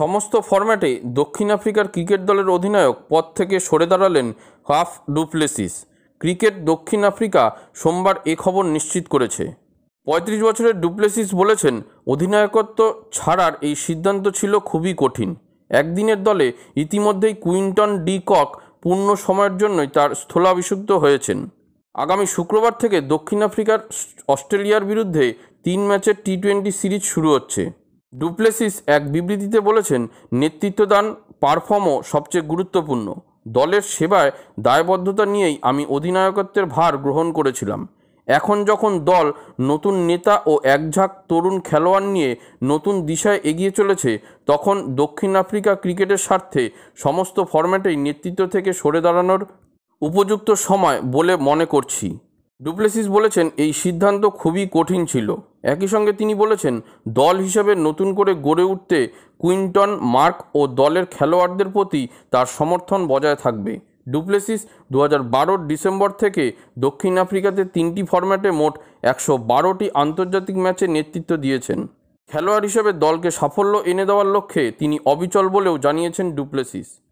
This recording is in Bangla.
সমস্ত ফরম্যাটে দক্ষিণ আফ্রিকার ক্রিকেট দলের অধিনায়ক পদ থেকে সরে দাঁড়ালেন হাফ ডুপ্লেসিস ক্রিকেট দক্ষিণ আফ্রিকা সোমবার এ খবর নিশ্চিত করেছে পঁয়ত্রিশ বছরের ডুপ্লেসিস বলেছেন অধিনায়কত্ব ছাড়ার এই সিদ্ধান্ত ছিল খুবই কঠিন একদিনের দলে ইতিমধ্যেই কুইন্টন ডি কক পূর্ণ সময়ের জন্যই তার স্থলাভিষিক্ত হয়েছেন আগামী শুক্রবার থেকে দক্ষিণ আফ্রিকার অস্ট্রেলিয়ার বিরুদ্ধে তিন ম্যাচের টি টোয়েন্টি সিরিজ শুরু হচ্ছে ডুপ্লেসিস এক বিবৃতিতে বলেছেন নেতৃত্বদান পারফর্মও সবচেয়ে গুরুত্বপূর্ণ দলের সেবায় দায়বদ্ধতা নিয়েই আমি অধিনায়কত্বের ভার গ্রহণ করেছিলাম এখন যখন দল নতুন নেতা ও একঝাক তরুণ খেলোয়াড় নিয়ে নতুন দিশায় এগিয়ে চলেছে তখন দক্ষিণ আফ্রিকা ক্রিকেটের স্বার্থে সমস্ত ফরম্যাটেই নেতৃত্ব থেকে সরে দাঁড়ানোর উপযুক্ত সময় বলে মনে করছি ডুপ্লেসিস বলেছেন এই সিদ্ধান্ত খুবই কঠিন ছিল একই সঙ্গে তিনি বলেছেন দল হিসেবে নতুন করে গড়ে উঠতে কুইন্টন মার্ক ও দলের খেলোয়াড়দের প্রতি তার সমর্থন বজায় থাকবে ডুপ্লেসিস দু হাজার ডিসেম্বর থেকে দক্ষিণ আফ্রিকাতে তিনটি ফরম্যাটে মোট একশো বারোটি আন্তর্জাতিক ম্যাচে নেতৃত্ব দিয়েছেন খেলোয়াড় হিসেবে দলকে সাফল্য এনে দেওয়ার লক্ষ্যে তিনি অবিচল বলেও জানিয়েছেন ডুপ্লেসিস